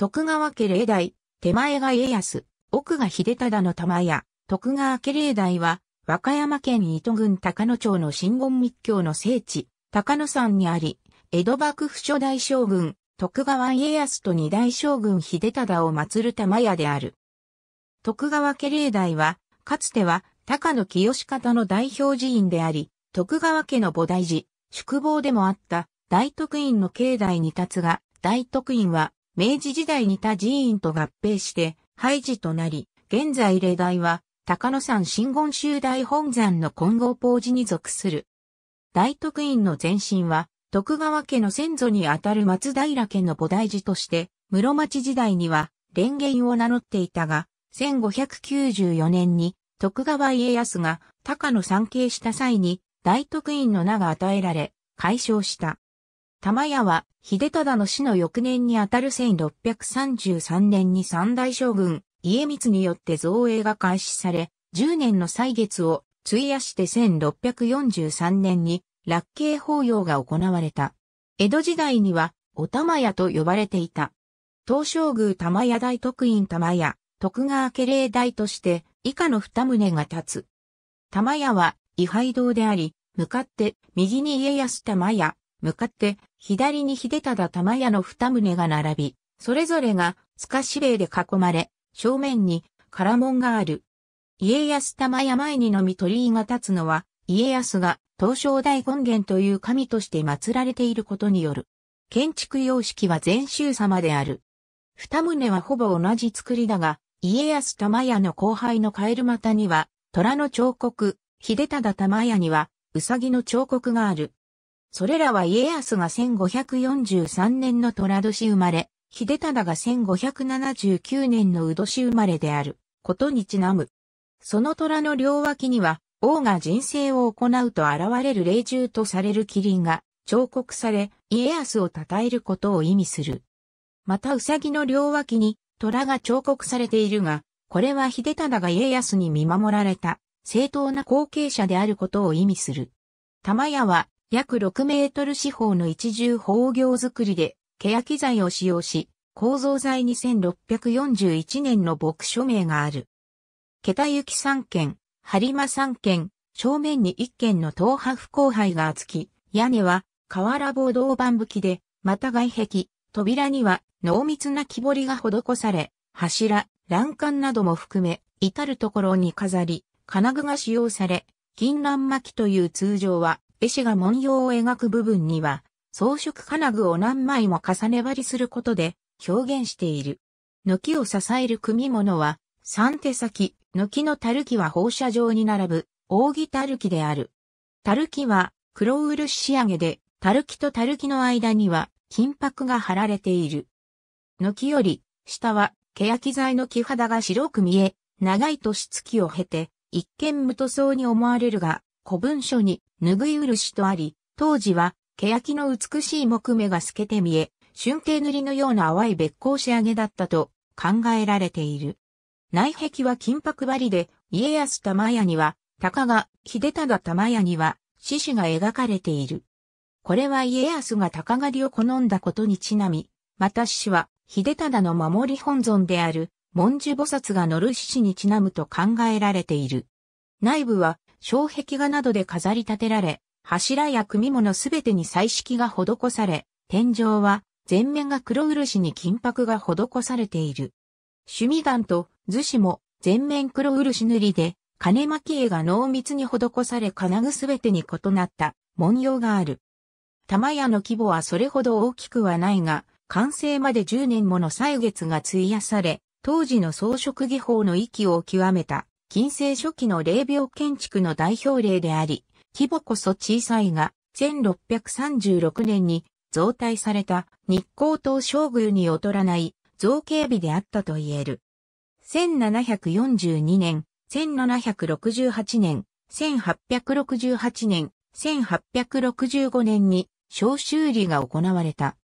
徳川家霊大、手前が家康、奥が秀忠の玉屋、徳川家霊大は、和歌山県糸郡高野町の新言密教の聖地、高野山にあり、江戸幕府初代将軍、徳川家康と二代将軍秀忠を祀る玉屋である。徳川家霊大は、かつては高野清方の代表寺院であり、徳川家の菩提寺、宿坊でもあった大徳院の境内に立つが、大徳院は明治時代に他寺院と合併して廃寺となり、現在例題は高野山真言宗大本山の金剛法寺に属する。大徳院の前身は徳川家の先祖にあたる松平家の菩提寺として、室町時代には蓮源を名乗っていたが、1594年に徳川家康が高野参詣した際に大徳院の名が与えられ、解消した。玉屋は、秀忠の死の翌年にあたる1633年に三大将軍、家光によって造営が開始され、10年の歳月を費やして1643年に、落慶法要が行われた。江戸時代には、お玉屋と呼ばれていた。東照宮玉屋大徳院玉屋、徳川家霊大として、以下の二棟が立つ。玉屋は、位牌堂であり、向かって、右に家康玉屋、向かって、左に秀忠玉屋の二棟が並び、それぞれが塚指令で囲まれ、正面に唐門がある。家康玉屋前にのみ鳥居が立つのは、家康が東照大権現という神として祀られていることによる。建築様式は全宗様である。二棟はほぼ同じ作りだが、家康玉屋の後輩のカエル股には、虎の彫刻、秀忠玉屋には、うさぎの彫刻がある。それらは家康が1543年の虎年生まれ、秀忠が1579年の宇年生まれである、ことにちなむ。その虎の両脇には、王が人生を行うと現れる霊獣とされる麒麟が彫刻され、家康を称えることを意味する。また兎の両脇に虎が彫刻されているが、これは秀忠が家康に見守られた、正当な後継者であることを意味する。玉屋は約6メートル四方の一重方行作りで、欅材を使用し、構造材2641年の牧署名がある。桁行三軒、張間三軒、正面に一軒の東波不後背が厚き、屋根は瓦棒銅板吹きで、また外壁、扉には濃密な木彫りが施され、柱、欄干なども含め、至るところに飾り、金具が使用され、金欄巻という通常は絵師が文様を描く部分には、装飾金具を何枚も重ね張りすることで表現している。軒を支える組物は、三手先、軒のたるきは放射状に並ぶ、扇たるきである。たるきは黒漆仕上げで、たるきとたるきの間には金箔が貼られている。軒より、下は、欅材の木肌が白く見え、長い年月を経て、一見無塗装に思われるが、古文書に、ぬぐい漆とあり、当時は、欅の美しい木目が透けて見え、春景塗りのような淡い別光仕上げだったと考えられている。内壁は金箔張りで、家康玉屋には、鷹が、秀忠玉屋には、獅子が描かれている。これは家康が鷹狩りを好んだことにちなみ、また獅子は、秀忠の守り本尊である、文殊菩薩が乗る獅子にちなむと考えられている。内部は、障壁画などで飾り立てられ、柱や組物すべてに彩色が施され、天井は全面が黒漆に金箔が施されている。趣味岩と図紙も全面黒漆塗りで、金巻絵が濃密に施され金具すべてに異なった文様がある。玉屋の規模はそれほど大きくはないが、完成まで10年もの歳月が費やされ、当時の装飾技法の域を極めた。近世初期の霊廟建築の代表例であり、規模こそ小さいが、1636年に増大された日光東将軍に劣らない造形美であったと言える。1742年、1768年、1868年、1865年に小修理が行われた。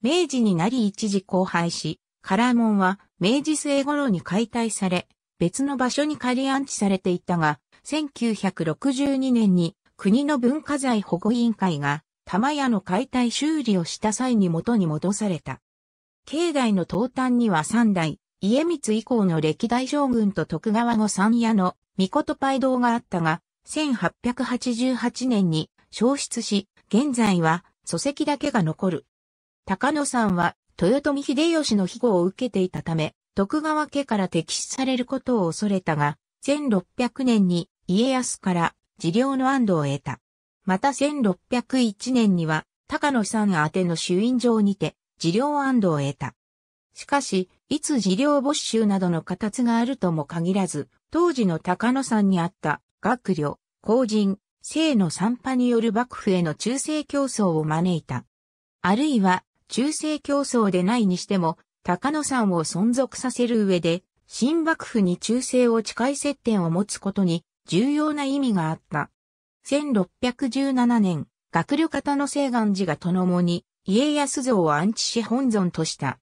明治になり一時荒廃し、カラーモンは明治末頃に解体され、別の場所に仮安置されていたが、1962年に国の文化財保護委員会が玉屋の解体修理をした際に元に戻された。境内の東端には三代、家光以降の歴代将軍と徳川後三屋の御事パ堂があったが、1888年に消失し、現在は祖籍だけが残る。高野さんは豊臣秀吉の庇護を受けていたため、徳川家から敵視されることを恐れたが、1600年に家康から治療の安堵を得た。また1601年には高野さん宛ての主院状にて治療安堵を得た。しかし、いつ治療没収などの形があるとも限らず、当時の高野山にあった学旅、公人、性の散波による幕府への忠誠競争を招いた。あるいは、忠誠競争でないにしても、高野山を存続させる上で、新幕府に忠誠を近い接点を持つことに重要な意味があった。1617年、学旅方の西岸寺がとのもに、家康像を安置し本尊とした。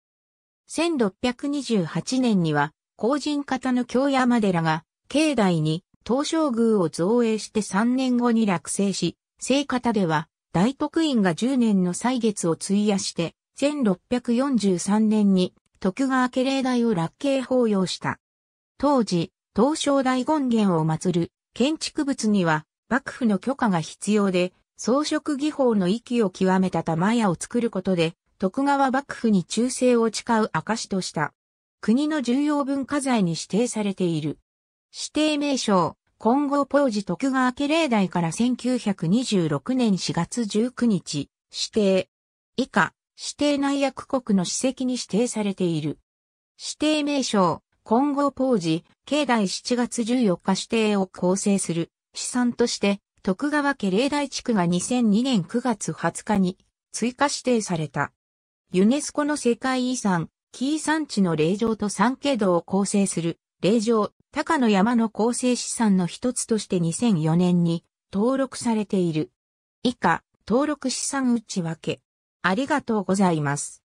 1628年には、皇人方の京山寺が、境内に東照宮を造営して3年後に落成し、聖方では、大徳院が10年の歳月を費やして、1643年に徳川家霊大を落慶法要した。当時、東照大権現を祀る建築物には幕府の許可が必要で、装飾技法の域を極めた玉屋を作ることで、徳川幕府に忠誠を誓う証とした。国の重要文化財に指定されている。指定名称、今後当時徳川家霊大から1926年4月19日、指定。以下、指定内役国の史跡に指定されている。指定名称、今後ージ、境内7月14日指定を構成する資産として、徳川家霊大地区が2002年9月20日に追加指定された。ユネスコの世界遺産、紀伊山地の霊場と三景道を構成する霊場、高野山の構成資産の一つとして2004年に登録されている。以下、登録資産内訳。ありがとうございます。